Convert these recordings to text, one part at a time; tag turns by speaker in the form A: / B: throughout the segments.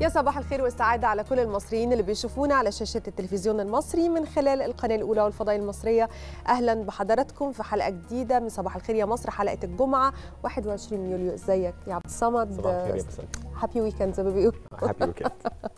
A: يا صباح الخير والسعادة على كل المصريين اللي بيشوفونا على شاشة التلفزيون المصري من خلال القناة الأولى والفضائية المصرية أهلا بحضراتكم في حلقة جديدة من صباح الخير يا مصر حلقة الجمعة 21 يوليو ازيك يا عبد الصمد صباح الخير يا هابي ويكند زي ما بيقولوا هابي ويكند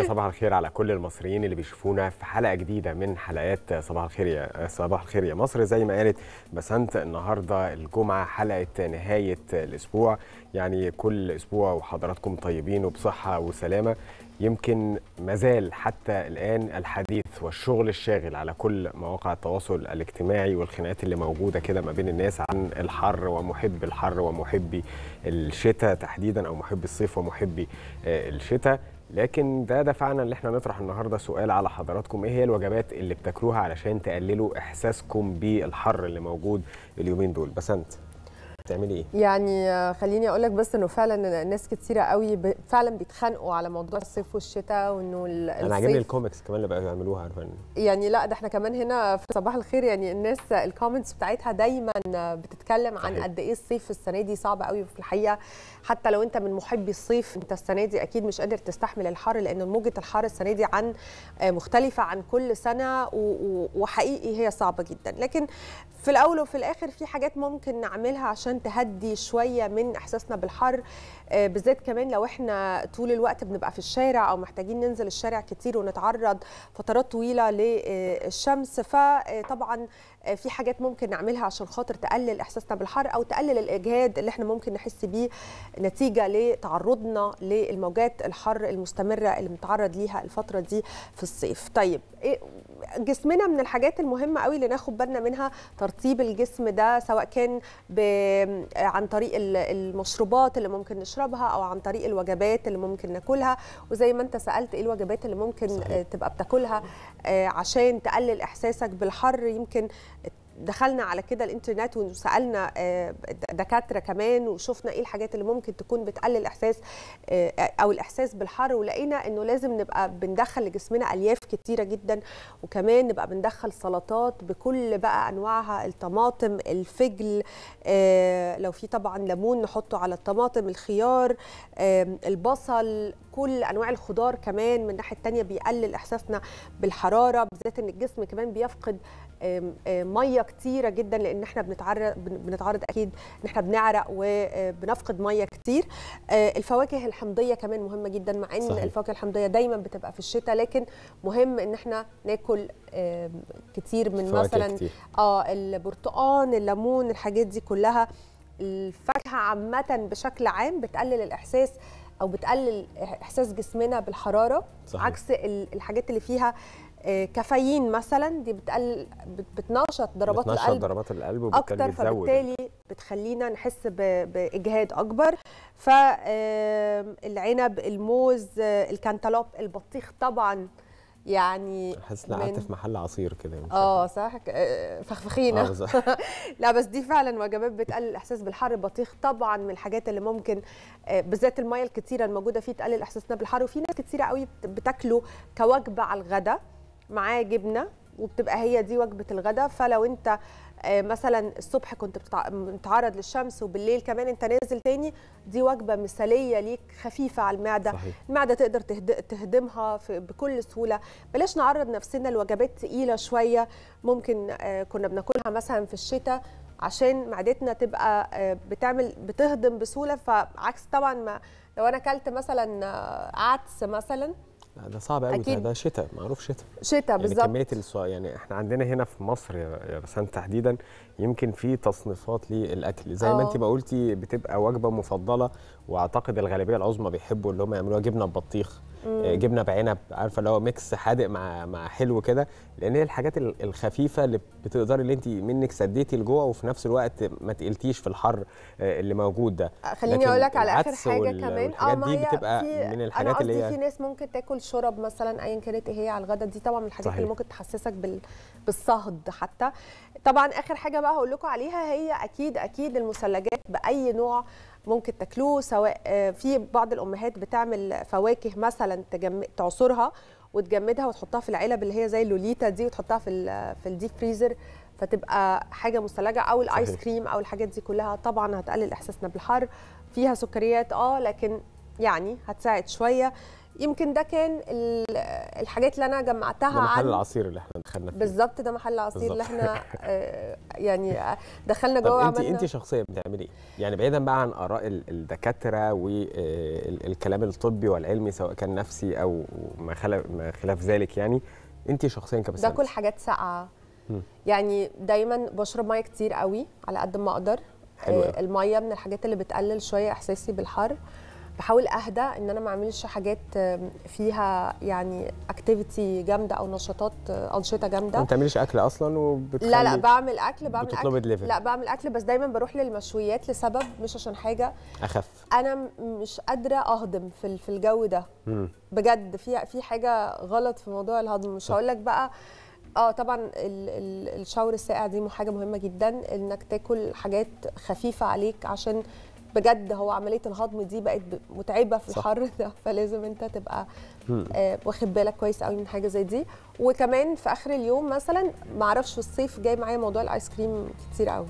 B: يا صباح الخير على كل المصريين اللي بيشوفونا في حلقه جديده من حلقات صباح الخير يا صباح الخير يا مصر زي ما قالت بسنت النهارده الجمعه حلقه نهايه الاسبوع يعني كل اسبوع وحضراتكم طيبين وبصحه وسلامه يمكن مازال حتى الآن الحديث والشغل الشاغل على كل مواقع التواصل الاجتماعي والخناقات اللي موجودة كده ما بين الناس عن الحر ومحب الحر ومحبي الشتاء تحديدا أو محبي الصيف ومحبي آه، الشتاء لكن ده دفعنا ان احنا نطرح النهارده سؤال على حضراتكم ايه هي الوجبات اللي بتاكلوها علشان تقللوا احساسكم بالحر اللي موجود اليومين دول بسنت بتعملي ايه؟
A: يعني آه، خليني اقول لك بس انه فعلا ناس كتيره قوي ب... فعلا بيتخانقوا على موضوع الصيف والشتاء وانه الصيف انا عاجبني
B: الكوميكس كمان اللي بقوا يعملوها عارفين
A: يعني لا ده احنا كمان هنا في صباح الخير يعني الناس الكومنتس بتاعتها دايما بتتكلم عن قد ايه الصيف السنه دي صعب قوي في الحقيقه حتى لو انت من محبي الصيف انت السنه دي اكيد مش قادر تستحمل الحر لان موجه الحر السنه دي عن آه، مختلفه عن كل سنه وحقيقي هي صعبه جدا لكن في الاول وفي الاخر في حاجات ممكن نعملها عشان عشان تهدي شويه من احساسنا بالحر آه، بالذات كمان لو احنا طول الوقت بنبقى في الشارع او محتاجين ننزل الشارع كتير ونتعرض فترات طويله للشمس فطبعا آه، آه، في حاجات ممكن نعملها عشان خاطر تقلل احساسنا بالحر او تقلل الاجهاد اللي احنا ممكن نحس بيه نتيجه لتعرضنا للموجات الحر المستمره اللي بنتعرض ليها الفتره دي في الصيف طيب إيه جسمنا من الحاجات المهمه قوي اللي ناخد بالنا منها ترطيب الجسم ده سواء كان ب... عن طريق المشروبات اللي ممكن نشربها او عن طريق الوجبات اللي ممكن ناكلها وزي ما انت سالت ايه الوجبات اللي ممكن صحيح. تبقى بتاكلها آه، عشان تقلل احساسك بالحر يمكن دخلنا على كده الانترنت وسالنا آه، دكاتره كمان وشفنا ايه الحاجات اللي ممكن تكون بتقلل احساس آه، او الاحساس بالحر ولقينا انه لازم نبقى بندخل لجسمنا الياف كتيره جدا وكمان نبقى بندخل سلطات بكل بقى انواعها الطماطم الفجل آه، لو في طبعا ليمون نحطه على الطماطم الخيار البصل كل انواع الخضار كمان من الناحيه الثانيه بيقلل احساسنا بالحراره بالذات ان الجسم كمان بيفقد ميه ميه كتيره جدا لان احنا بنتعرض بنتعرض اكيد ان احنا بنعرق وبنفقد آه، ميه كتير آه، الفواكه الحمضيه كمان مهمه جدا مع ان صحيح. الفواكه الحمضيه دايما بتبقى في الشتاء لكن مهم ان احنا ناكل كتير من مثلا كتير. اه البرتقان الليمون الحاجات دي كلها الفاكهه عامه بشكل عام بتقلل الاحساس او بتقلل احساس جسمنا بالحراره صحيح. عكس الحاجات اللي فيها آه، كافيين مثلا دي بتقل بتنشط ضربات بتنشط القلب ضربات القلب اكتر فبالتالي بتخلينا نحس باجهاد اكبر فالعنب الموز آه، الكنتالوب البطيخ طبعا يعني حاسس ان قعدت في
B: محل عصير كده يعني.
A: اه صح آه، فخفخينه آه لا بس دي فعلا وجبات بتقلل الاحساس بالحر البطيخ طبعا من الحاجات اللي ممكن بالذات الميه الكتيره الموجوده فيه تقلل احساسنا بالحر وفي ناس كتيره قوي بتاكله كوجبه على الغداء معاه جبنه وبتبقى هي دي وجبه الغداء فلو انت آه، مثلا الصبح كنت متعرض للشمس وبالليل كمان انت نازل تاني دي وجبه مثاليه ليك خفيفه على المعده صحيح. المعده تقدر تهضمها بكل سهوله بلاش نعرض نفسنا لوجبات تقيله شويه ممكن آه، كنا بناكلها مثلا في الشتاء عشان معدتنا تبقى آه، بتعمل بتهضم بسهوله فعكس طبعا ما لو انا اكلت مثلا عدس مثلا
B: ده صعب قوي أكيد. ده شتاء معروف شتاء شتاء يعني بالظبط كميه السو... يعني احنا عندنا هنا في مصر يا رسان تحديدا يمكن في تصنيفات للاكل زي أوه. ما انت آه. ما قلتي بتبقى وجبه مفضله واعتقد الغالبيه العظمى بيحبوا اللي هم يعملوها جبنه ببطيخ آه، جبنه بعنب عارفه اللي هو ميكس حادق مع مع حلو كده لان هي الحاجات الخفيفه اللي بتقدري اللي انت منك سديتي لجوع وفي نفس الوقت ما تقلتيش في الحر آه، اللي موجود ده آه، خليني اقول لك على اخر حاجه وال... كمان اه ما هي بتبقى في... من الحاجات اللي هي في ناس
A: ممكن تاكل شرب مثلا ايا كانت ايه هي على الغداء دي طبعا من الحاجات صحيح. اللي ممكن تحسسك بال... بالصهد حتى طبعا اخر حاجه بقى هقول لكم عليها هي اكيد اكيد المثلجات باي نوع ممكن تاكلوه سواء في بعض الامهات بتعمل فواكه مثلا مثلا تجم... تعصرها وتجمدها وتحطها في العلب اللي هي زي اللوليتا دي وتحطها في ال... في الديب فريزر فتبقى حاجه مثلجه او الايس كريم او الحاجات دي كلها طبعا هتقلل احساسنا بالحر فيها سكريات اه لكن يعني هتساعد شويه يمكن ده كان الحاجات اللي انا جمعتها عن العصير
B: اللي احنا دخلنا فيه
A: بالظبط ده محل عصير اللي احنا آه، يعني آه، دخلنا جوه انت انت
B: شخصيا بتعملي ايه؟ يعني بعيدا بقى عن اراء الدكاتره والكلام آه، الطبي والعلمي سواء كان نفسي او ما خلاف ذلك يعني انت شخصيا كبسام باكل
A: حاجات ساقعه يعني دايما بشرب ميه كتير قوي على قد ما اقدر حلوة. الميه من الحاجات اللي بتقلل شويه احساسي بالحر بحاول اهدى ان انا ما اعملش حاجات فيها يعني اكتيفيتي جامده او نشاطات آه، انشطه جامده ما بتعمليش
B: اكل اصلا وبتخلي لا لا بعمل
A: اكل بعمل اكل ليفل. لا بعمل اكل بس دايما بروح للمشويات لسبب مش عشان حاجه اخف انا مش قادره اهضم في في الجو ده مم. بجد في في حاجه غلط في موضوع الهضم مش هقول لك بقى اه طبعا الشاور الساقع دي حاجه مهمه جدا انك تاكل حاجات خفيفه عليك عشان بجد هو عمليه الهضم دي بقت متعبه في الحر ده فلازم انت تبقى آه، واخد بالك كويس قوي من حاجه زي دي وكمان في اخر اليوم مثلا معرفش الصيف جاي معايا موضوع الايس كريم كتير قوي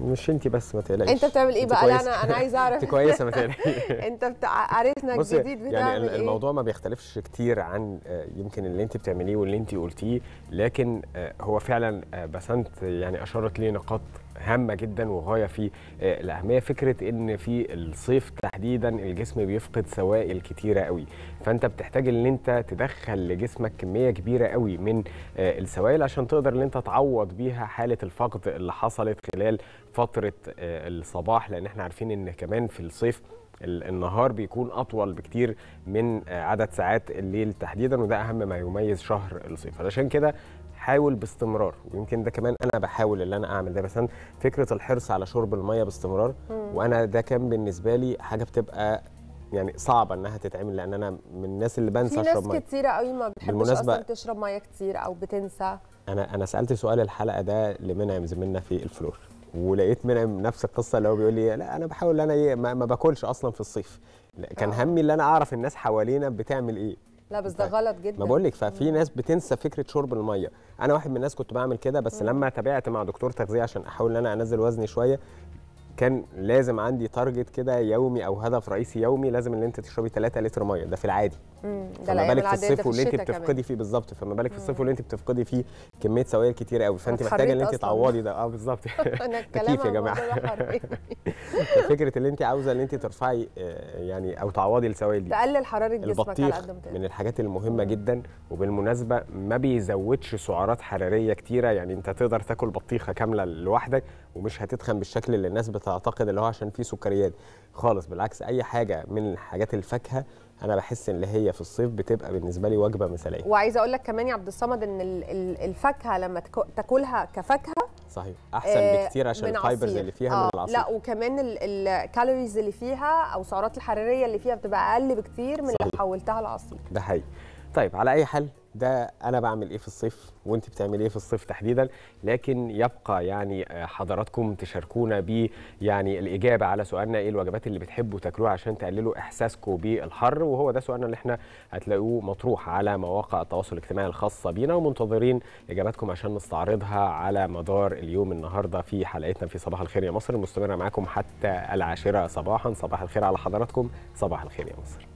B: مش انت بس ما تقلقيش انت بتعمل ايه بقى لا انا انا عايز اعرف انت كويسه ما تقلقيش
A: انت عارفنا عريسنا الجديد يعني بتعمل يعني الموضوع
B: ما بيختلفش كتير عن آه، يمكن اللي انت بتعمليه واللي انت قلتيه لكن آه، هو فعلا آه، بسنت يعني اشارت ليه نقاط هامه جدا وغايه في الاهميه فكره ان في الصيف تحديدا الجسم بيفقد سوائل كتيره قوي فانت بتحتاج ان انت تدخل لجسمك كميه كبيره قوي من السوائل عشان تقدر ان انت تعوض بيها حاله الفقد اللي حصلت خلال فتره آه، الصباح لان احنا عارفين ان كمان في الصيف النهار بيكون اطول بكتير من آه، عدد ساعات الليل تحديدا وده اهم ما يميز شهر الصيف علشان كده حاول باستمرار ويمكن ده كمان انا بحاول اللي انا اعمل ده مثلا فكره الحرص على شرب الميه باستمرار وانا ده كان بالنسبه لي حاجه بتبقى يعني صعبه انها تتعمل لان انا من الناس اللي بنسى اشرب ميه في ناس
A: كتيره قوي ما بتحبش اصلا تشرب ميه كتير او بتنسى
B: انا انا سالت سؤال الحلقه ده لمنعم زميلنا في الفلور ولقيت منعم نفس القصه اللي هو بيقول لي لا انا بحاول انا ايه ما, ما باكلش اصلا في الصيف كان آه. همي ان انا اعرف الناس حوالينا بتعمل ايه
A: لا بس ده غلط جدا ما بقول لك ففي ناس
B: بتنسى فكره شرب الميه انا واحد من الناس كنت بعمل كده بس لما تابعت مع دكتور تغذيه عشان احاول ان انا انزل وزني شويه كان لازم عندي تارجت كده يومي او هدف رئيسي يومي لازم ان انت تشربي 3 لتر ميه ده في العادي فما بالك في الصيف واللي انت بتفقدي فيه بالظبط فما بالك في الصيف واللي انت بتفقدي فيه كميه سوائل كتير قوي فانت محتاجه ان انت تعوضي ده اه بالظبط كيف يا جماعه فكره اللي انت عاوزه ان انت ترفعي آه، يعني او تعوضي السوائل دي تقلل
A: حراره جسمك على قد
B: من الحاجات المهمه جدا وبالمناسبه ما بيزودش سعرات حراريه كتيره يعني انت تقدر تاكل بطيخه كامله لوحدك ومش هتتخن بالشكل اللي الناس بتعتقد اللي هو عشان فيه سكريات خالص بالعكس اي حاجه من حاجات الفاكهه انا بحس ان هي في الصيف بتبقى بالنسبه لي وجبه مثاليه
A: وعايزه اقول لك كمان يا عبد الصمد ان الفاكهه لما تاكلها كفاكهه
B: صحيح احسن آه بكتير عشان الفايبرز اللي فيها آه من العصير لا
A: وكمان الكالوريز اللي فيها او السعرات الحراريه اللي فيها بتبقى اقل بكتير من صحيح. اللي حولتها لعصير
B: ده حقيقي طيب على اي حال ده انا بعمل ايه في الصيف وانت بتعمل ايه في الصيف تحديدا لكن يبقى يعني آه، حضراتكم تشاركونا ب يعني الاجابه على سؤالنا ايه الوجبات اللي بتحبوا تاكلوها عشان تقللوا احساسكم بالحر وهو ده سؤالنا اللي احنا هتلاقوه مطروح على مواقع التواصل الاجتماعي الخاصه بينا ومنتظرين اجاباتكم عشان نستعرضها على مدار اليوم النهارده في حلقتنا في صباح الخير يا مصر المستمره معاكم حتى العاشره صباحا صباح الخير على حضراتكم صباح الخير يا مصر